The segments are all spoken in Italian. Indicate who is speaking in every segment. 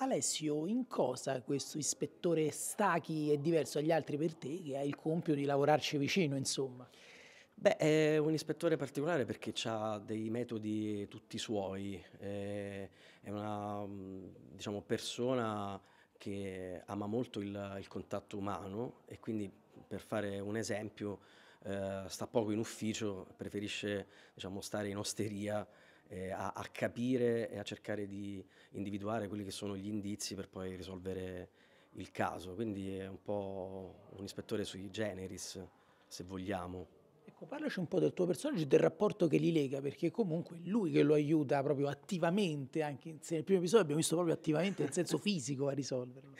Speaker 1: Alessio, in cosa questo ispettore Stachi è diverso dagli altri per te, che ha il compito di lavorarci vicino, insomma? Beh, è un ispettore particolare
Speaker 2: perché ha dei metodi tutti suoi, è una mm, diciamo, persona che ama molto il, il, contatto umano e quindi per fare un esempio eh, sta poco in ufficio, preferisce diciamo, stare in osteria eh, a, a, capire e a cercare di individuare quelli che sono gli indizi per poi risolvere il caso. Quindi è un po' un ispettore sui generis, se vogliamo.
Speaker 1: Ecco, parlaci un po' del tuo personaggio e del rapporto che li lega, perché comunque è lui che lo aiuta proprio attivamente, anche se nel primo episodio abbiamo visto proprio attivamente nel senso fisico a risolverlo.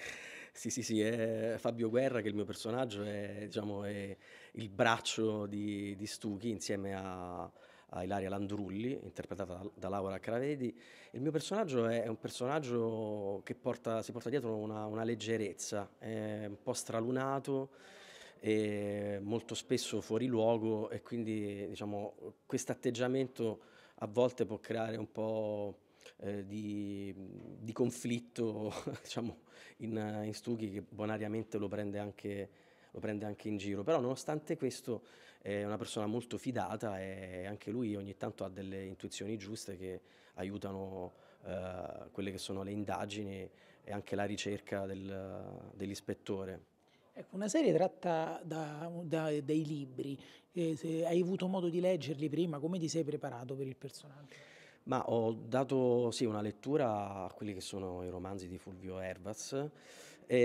Speaker 2: Sì, sì, sì, è Fabio Guerra che è il mio personaggio è, diciamo, è il braccio di, di Stucchi insieme a, a Ilaria Landrulli, interpretata da Laura Cravedi. Il mio personaggio è un personaggio che porta, si porta dietro una, una leggerezza, è un po' stralunato e molto spesso fuori luogo e quindi diciamo, questo atteggiamento a volte può creare un po' eh, di, di, conflitto diciamo, in, in Stucchi che bonariamente lo prende anche lo prende anche in giro, però nonostante questo è una persona molto fidata e anche lui ogni tanto ha delle intuizioni giuste che aiutano eh, quelle che sono le indagini e anche la ricerca del, dell'ispettore.
Speaker 1: Ecco, una serie tratta da, da, dai libri, eh, hai avuto modo di leggerli prima, come ti sei preparato per il personaggio?
Speaker 2: Ma ho dato sì, una lettura a quelli che sono i romanzi di Fulvio Hervas e,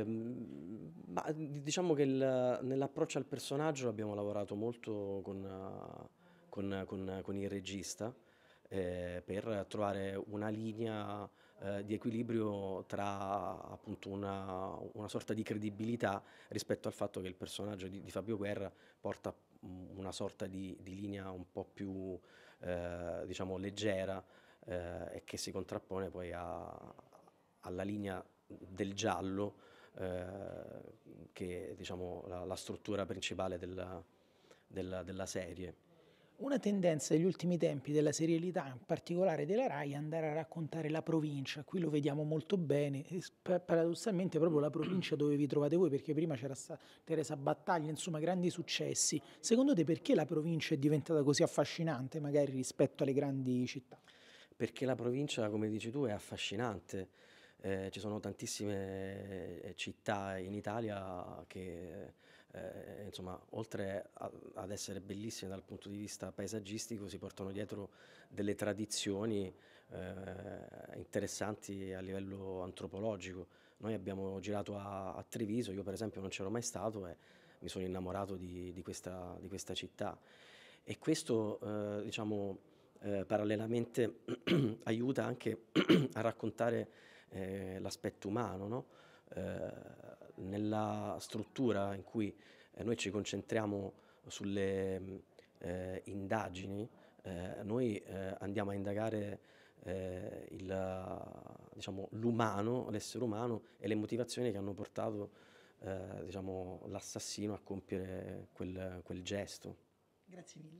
Speaker 2: ehm, ma diciamo che il, nell'approccio al personaggio abbiamo lavorato molto con, con, con, con il regista eh, per trovare una linea eh, di equilibrio tra appunto una, una, sorta di credibilità rispetto al fatto che il personaggio di, di Fabio Guerra porta una sorta di, di linea un po' più eh, diciamo leggera eh, e che si contrappone poi a, alla linea del giallo, eh, che è diciamo, la, la, struttura principale della, della, della serie.
Speaker 1: Una tendenza degli ultimi tempi della serialità, in particolare della RAI, è andare a raccontare la provincia. Qui lo vediamo molto bene. Paradossalmente, proprio la provincia dove vi trovate voi, perché prima c'era Teresa Battaglia, insomma, grandi successi. Secondo te, perché la provincia è diventata così affascinante, magari rispetto alle grandi città?
Speaker 2: Perché la provincia, come dici tu, è affascinante. Eh, ci sono tantissime eh, città in Italia che, eh, insomma, oltre a, ad essere bellissime dal punto di vista paesaggistico, si portano dietro delle tradizioni eh, interessanti a livello antropologico. Noi abbiamo girato a, a Treviso, io per esempio non c'ero mai stato e mi sono innamorato di, di, questa, di questa, città. E questo, eh, diciamo, eh, parallelamente aiuta anche a raccontare eh, l'aspetto umano, no? eh, nella struttura in cui eh, noi ci concentriamo sulle eh, indagini, eh, noi andiamo a indagare diciamo, l'umano, diciamo, l'essere umano e le motivazioni che hanno portato diciamo, l'assassino a compiere quel, quel gesto.
Speaker 1: Grazie mille.